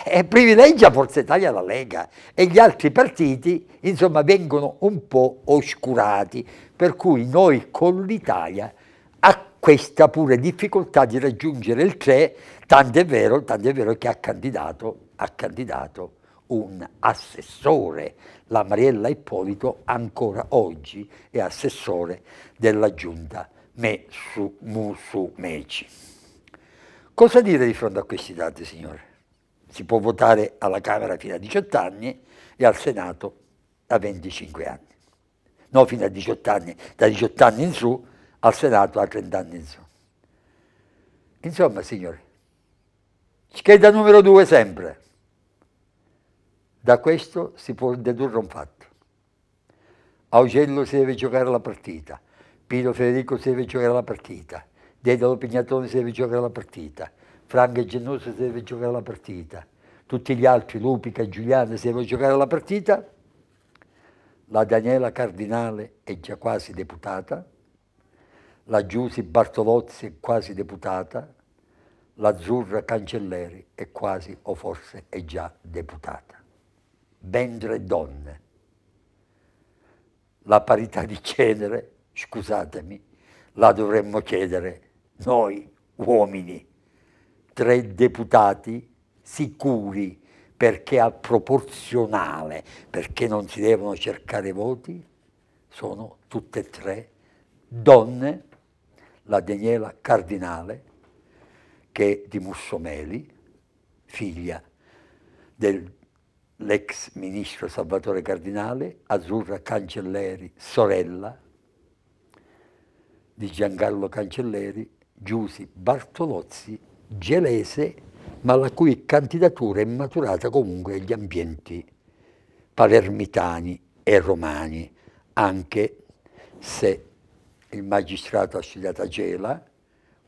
eh, privilegia Forza Italia la Lega e gli altri partiti insomma vengono un po' oscurati, per cui noi con l'Italia a questa pure difficoltà di raggiungere il 3, tant'è vero, tant'è vero che ha candidato ha candidato un assessore, la Mariella Ippolito ancora oggi è assessore della giunta Mesu Musumeci. Cosa dire di fronte a questi dati, signore? Si può votare alla Camera fino a 18 anni e al Senato a 25 anni. No, fino a 18 anni, da 18 anni in su, al Senato a 30 anni in su. Insomma, signore, scheda numero 2 sempre. Da questo si può dedurre un fatto. Augello si deve giocare la partita, Pino Federico si deve giocare la partita, Dedalo Pignatone si deve giocare la partita, Franca Gennoso si deve giocare la partita, tutti gli altri, Lupica, Giuliano, si devono giocare la partita. La Daniela Cardinale è già quasi deputata, la Giusi Bartolozzi è quasi deputata, l'Azzurra Cancelleri è quasi o forse è già deputata vendere donne. La parità di genere, scusatemi, la dovremmo chiedere noi uomini, tre deputati sicuri perché a proporzionale, perché non si devono cercare voti, sono tutte e tre donne, la Daniela Cardinale, che è di Mussomeli, figlia del l'ex ministro Salvatore Cardinale, Azzurra Cancelleri, sorella di Giancarlo Cancelleri, Giusi Bartolozzi, gelese, ma la cui candidatura è maturata comunque agli ambienti palermitani e romani, anche se il magistrato ha studiato a Gela,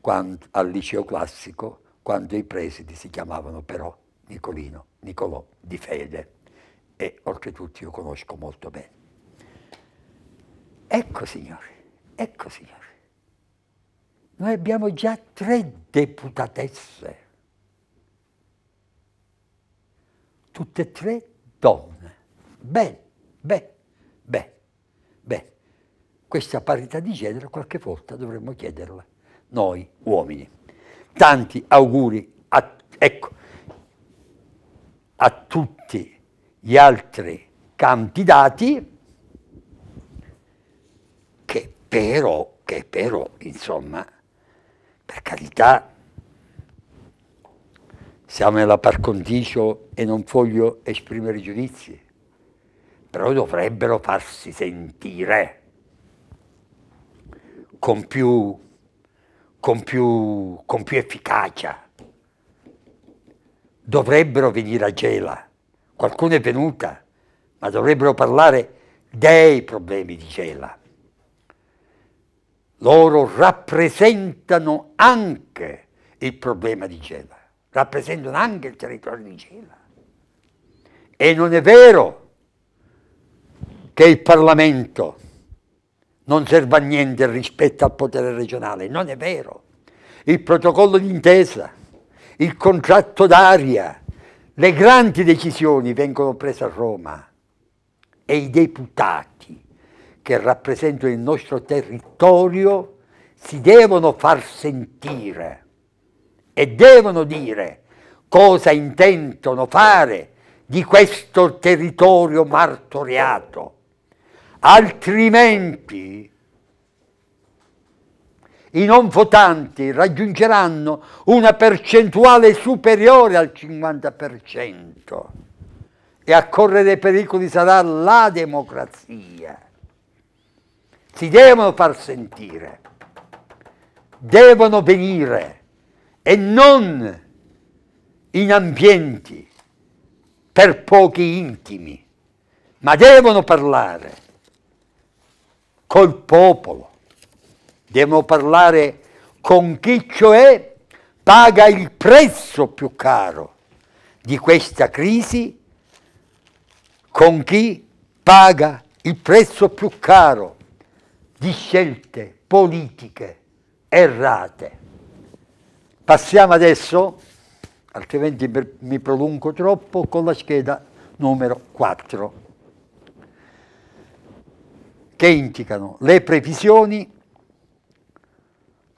quando, al liceo classico, quando i presidi si chiamavano però Nicolino, Nicolò di Fede, e oltretutto io conosco molto bene. Ecco signori, ecco signori, noi abbiamo già tre deputatesse, tutte e tre donne. Beh, beh, beh, beh, Questa parità di genere qualche volta dovremmo chiederla noi uomini. Tanti auguri a... ecco, a tutti gli altri candidati che però, che però insomma, per carità, siamo nella par condicio e non voglio esprimere giudizi, però dovrebbero farsi sentire con più, con più, con più efficacia dovrebbero venire a Gela, qualcuno è venuta, ma dovrebbero parlare dei problemi di Gela. Loro rappresentano anche il problema di Gela, rappresentano anche il territorio di Gela. E non è vero che il Parlamento non serve a niente rispetto al potere regionale, non è vero. Il protocollo d'intesa il contratto d'aria. Le grandi decisioni vengono prese a Roma e i deputati che rappresentano il nostro territorio si devono far sentire e devono dire cosa intendono fare di questo territorio martoriato. Altrimenti i non votanti raggiungeranno una percentuale superiore al 50% e a correre pericoli sarà la democrazia. Si devono far sentire, devono venire e non in ambienti per pochi intimi, ma devono parlare col popolo devo parlare con chi cioè paga il prezzo più caro di questa crisi, con chi paga il prezzo più caro di scelte politiche errate. Passiamo adesso, altrimenti mi prolungo troppo, con la scheda numero 4, che indicano le previsioni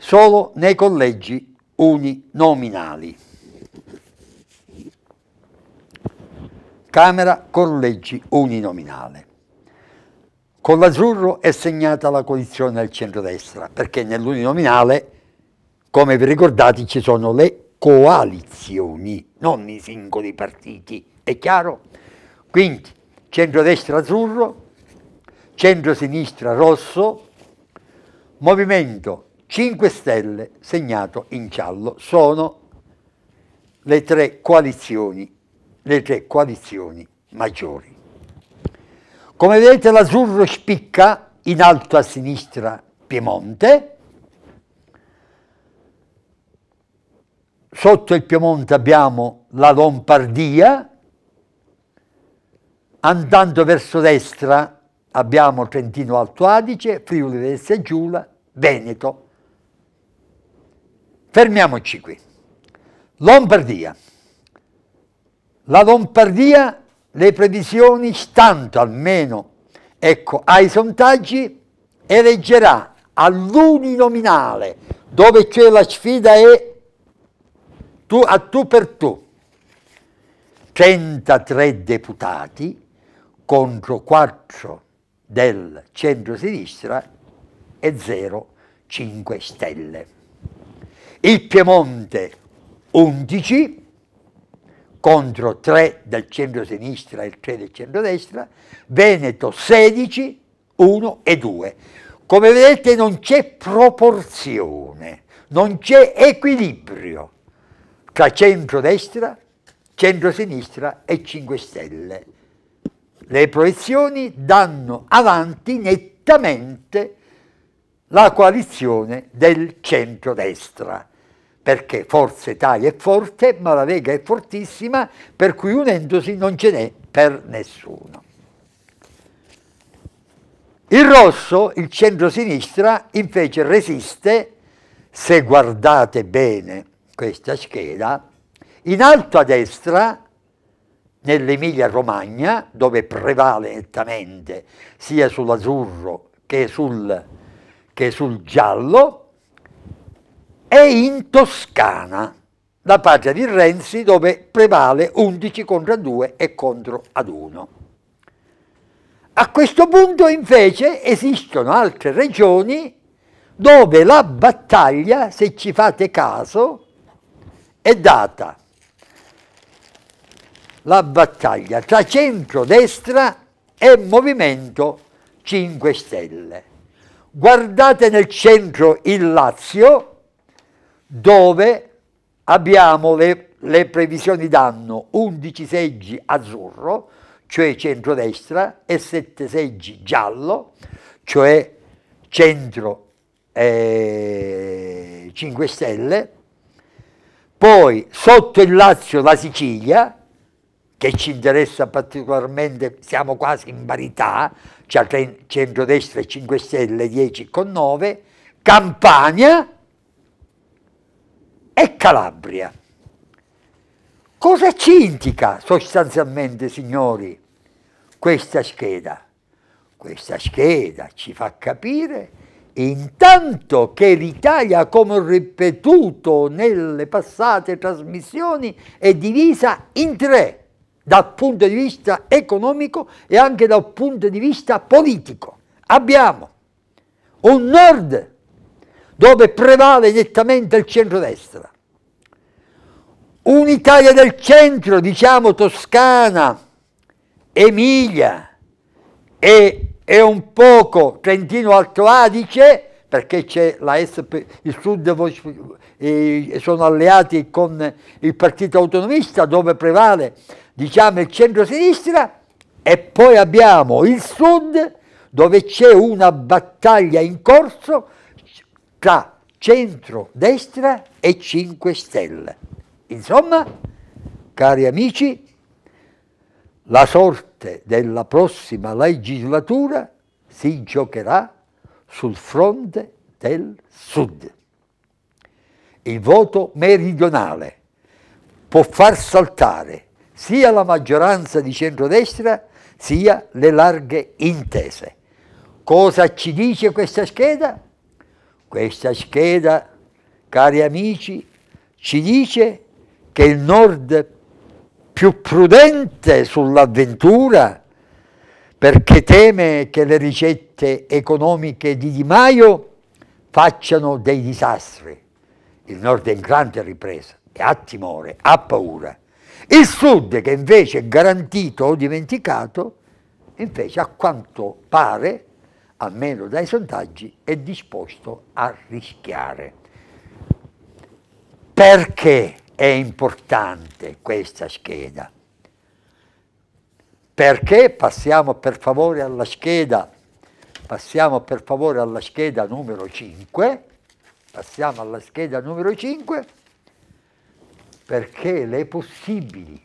solo nei collegi uninominali. Camera collegi uninominale. Con l'azzurro è segnata la coalizione del destra perché nell'uninominale, come vi ricordate, ci sono le coalizioni, non i singoli partiti. È chiaro? Quindi, centro-destra azzurro, centro-sinistra rosso, movimento 5 Stelle segnato in giallo sono le tre coalizioni, le tre coalizioni maggiori. Come vedete l'azzurro spicca in alto a sinistra Piemonte, sotto il Piemonte abbiamo la Lombardia, andando verso destra abbiamo Trentino Alto Adige, Friuli Venezia Giulia, Veneto. Fermiamoci qui. Lombardia. La Lombardia, le previsioni, stanto almeno ecco, ai sondaggi, eleggerà all'uninominale, dove c'è la sfida è tu a tu per tu, 33 deputati contro 4 del centro-sinistra e 0 5 Stelle il Piemonte 11 contro 3 del centro-sinistra e 3 del centro-destra, Veneto 16, 1 e 2. Come vedete non c'è proporzione, non c'è equilibrio tra centro-destra, centro-sinistra e 5 Stelle. Le proiezioni danno avanti nettamente la coalizione del centro-destra perché Forza Italia è forte, ma la Lega è fortissima, per cui unendosi non ce n'è per nessuno. Il rosso, il centro-sinistra, invece resiste, se guardate bene questa scheda, in alto a destra, nell'Emilia Romagna, dove prevale nettamente sia sull'azzurro che sul, che sul giallo, è in Toscana, la patria di Renzi, dove prevale 11 contro 2 e contro ad 1. A questo punto invece esistono altre regioni dove la battaglia, se ci fate caso, è data. La battaglia tra centrodestra e Movimento 5 Stelle. Guardate nel centro il Lazio, dove abbiamo le, le previsioni danno 11 seggi azzurro, cioè centrodestra, e 7 seggi giallo, cioè centro eh, 5 Stelle, poi sotto il Lazio la Sicilia, che ci interessa particolarmente, siamo quasi in parità, c'è centrodestra e 5 Stelle 10 con 9, Campania e Calabria. Cosa ci indica sostanzialmente, signori, questa scheda? Questa scheda ci fa capire intanto che l'Italia, come ho ripetuto nelle passate trasmissioni, è divisa in tre dal punto di vista economico e anche dal punto di vista politico. Abbiamo un nord dove prevale nettamente il centrodestra. Un'Italia del centro, diciamo Toscana, Emilia e, e un poco Trentino-Alto Adige, perché c'è la SP, il Sud eh, sono alleati con il Partito Autonomista, dove prevale diciamo, il centro-sinistra, e poi abbiamo il Sud, dove c'è una battaglia in corso tra centro-destra e 5 Stelle. Insomma, cari amici, la sorte della prossima legislatura si giocherà sul fronte del Sud. Il voto meridionale può far saltare sia la maggioranza di centrodestra sia le larghe intese. Cosa ci dice questa scheda? Questa scheda, cari amici, ci dice che il nord più prudente sull'avventura perché teme che le ricette economiche di Di Maio facciano dei disastri. Il nord è in grande ripresa e ha timore, ha paura. Il sud, che invece è garantito o dimenticato, invece a quanto pare almeno dai sondaggi, è disposto a rischiare. Perché è importante questa scheda? Perché passiamo per favore alla scheda, passiamo per favore alla scheda numero 5, passiamo alla scheda numero 5, perché le possibili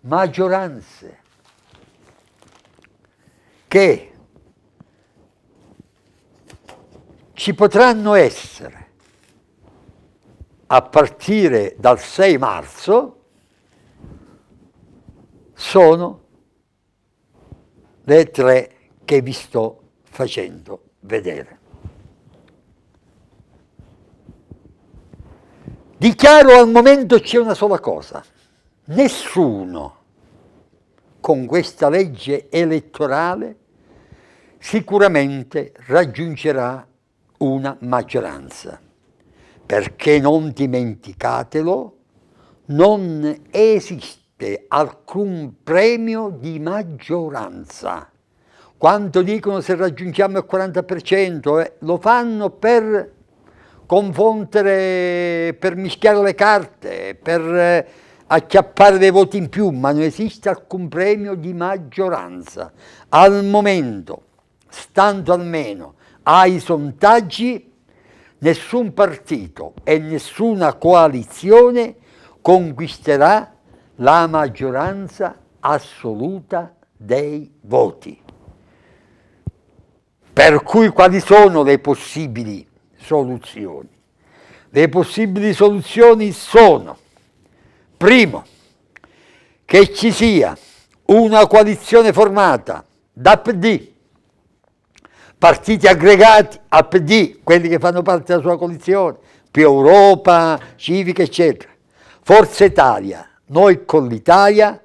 maggioranze che ci potranno essere a partire dal 6 marzo sono le tre che vi sto facendo vedere. Dichiaro al momento c'è una sola cosa. Nessuno con questa legge elettorale sicuramente raggiungerà una maggioranza, perché non dimenticatelo, non esiste alcun premio di maggioranza. Quando dicono se raggiungiamo il 40%, eh, lo fanno per confondere, per mischiare le carte, per eh, acchiappare dei voti in più, ma non esiste alcun premio di maggioranza. Al momento, stando almeno ai sondaggi nessun partito e nessuna coalizione conquisterà la maggioranza assoluta dei voti. Per cui quali sono le possibili soluzioni? Le possibili soluzioni sono, primo, che ci sia una coalizione formata da PD, partiti aggregati al PD, quelli che fanno parte della sua coalizione, più Europa, Civica, eccetera. Forza Italia, noi con l'Italia,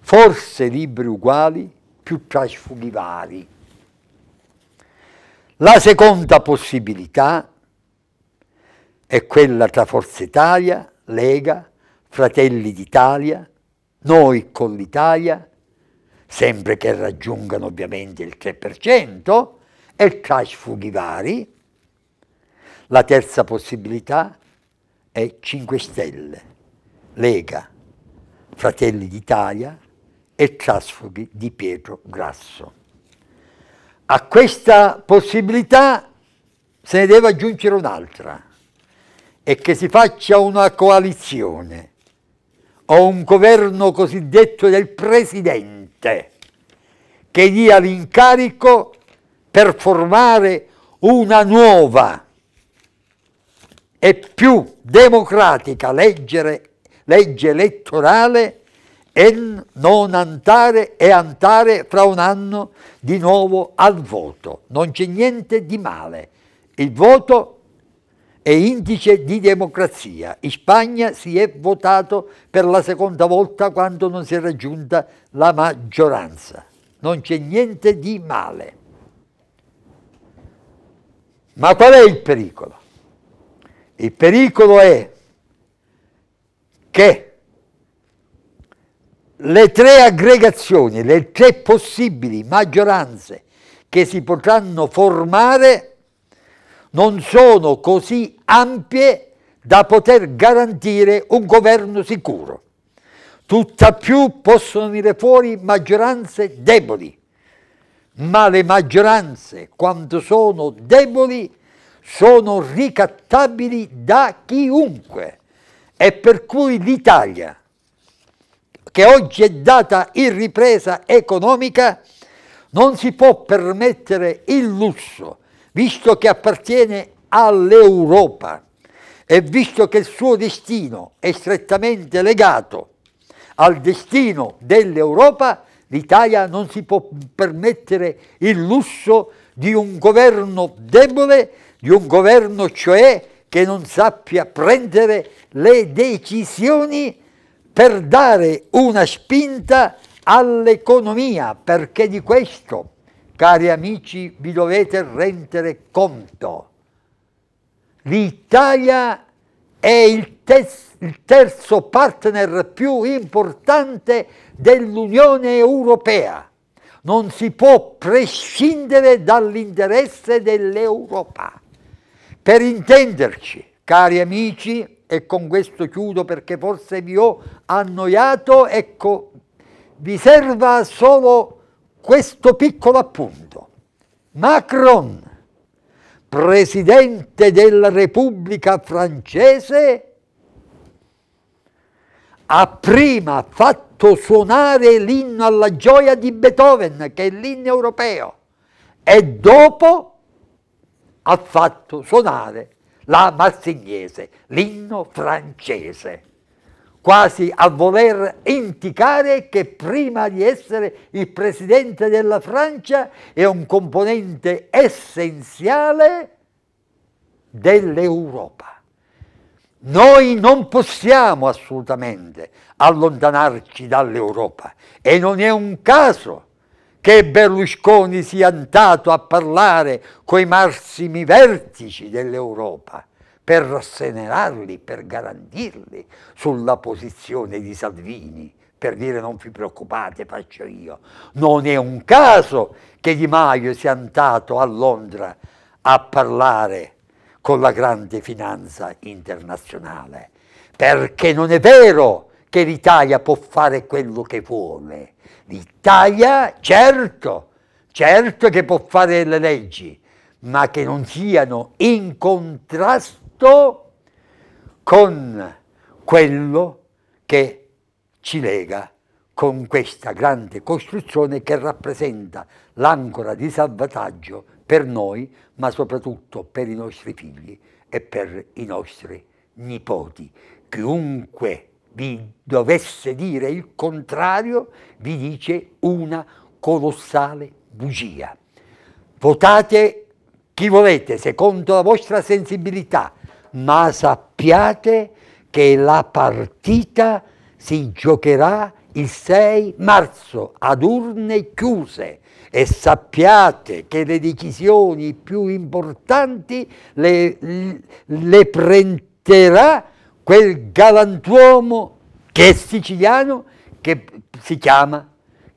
forse liberi uguali, più trasfughi vari. La seconda possibilità è quella tra Forza Italia, Lega, Fratelli d'Italia, noi con l'Italia, sempre che raggiungano ovviamente il 3%, e trasfughi vari. La terza possibilità è 5 Stelle, Lega, Fratelli d'Italia e trasfughi di Pietro Grasso. A questa possibilità se ne deve aggiungere un'altra, e che si faccia una coalizione o un governo cosiddetto del Presidente che dia l'incarico per formare una nuova e più democratica leggere, legge elettorale e non andare e andare fra un anno di nuovo al voto. Non c'è niente di male. Il voto è indice di democrazia. In Spagna si è votato per la seconda volta quando non si è raggiunta la maggioranza. Non c'è niente di male. Ma qual è il pericolo? Il pericolo è che le tre aggregazioni, le tre possibili maggioranze che si potranno formare non sono così ampie da poter garantire un governo sicuro. Tutt'al più possono venire fuori maggioranze deboli ma le maggioranze, quando sono deboli, sono ricattabili da chiunque. E per cui l'Italia, che oggi è data in ripresa economica, non si può permettere il lusso, visto che appartiene all'Europa e visto che il suo destino è strettamente legato al destino dell'Europa, L'Italia non si può permettere il lusso di un governo debole, di un governo cioè che non sappia prendere le decisioni per dare una spinta all'economia, perché di questo, cari amici, vi dovete rendere conto. L'Italia è è il, tes- il terzo partner più importante dell'Unione Europea. Non si può prescindere dall'interesse dell'Europa. Per intenderci, cari amici, e con questo chiudo perché forse vi ho annoiato, ecco, vi serva solo questo piccolo appunto. Macron Presidente della Repubblica francese, ha prima fatto suonare l'inno alla gioia di Beethoven, che è l'inno europeo, e dopo ha fatto suonare la marsigliese, l'inno francese quasi a voler indicare che prima di essere il presidente della Francia è un componente essenziale dell'Europa. Noi non possiamo assolutamente allontanarci dall'Europa e non è un caso che Berlusconi sia andato a parlare coi massimi vertici dell'Europa per rassenerarli, per garantirli sulla posizione di Salvini, per dire non vi preoccupate, faccio io. Non è un caso che Di Maio sia andato a Londra a parlare con la grande finanza internazionale, perché non è vero che l'Italia può fare quello che vuole. L'Italia, certo, certo che può fare le leggi, ma che non siano in contrasto appunto con quello che ci lega con questa grande costruzione che rappresenta l'ancora di salvataggio per noi, ma soprattutto per i nostri figli e per i nostri nipoti. Chiunque vi dovesse dire il contrario, vi dice una colossale bugia. Votate chi volete, secondo la vostra sensibilità, ma sappiate che la partita si giocherà il 6 marzo ad urne chiuse e sappiate che le decisioni più importanti le, le prenderà quel galantuomo che è siciliano che si chiama,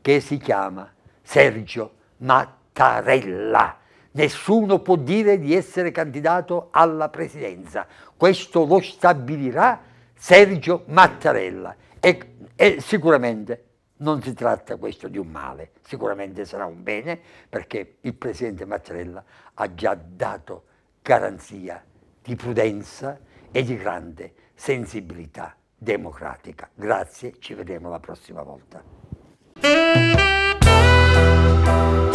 che si chiama Sergio Mattarella. Nessuno può dire di essere candidato alla presidenza. Questo lo stabilirà Sergio Mattarella. E, e sicuramente non si tratta questo di un male, sicuramente sarà un bene perché il presidente Mattarella ha già dato garanzia di prudenza e di grande sensibilità democratica. Grazie, ci vedremo la prossima volta.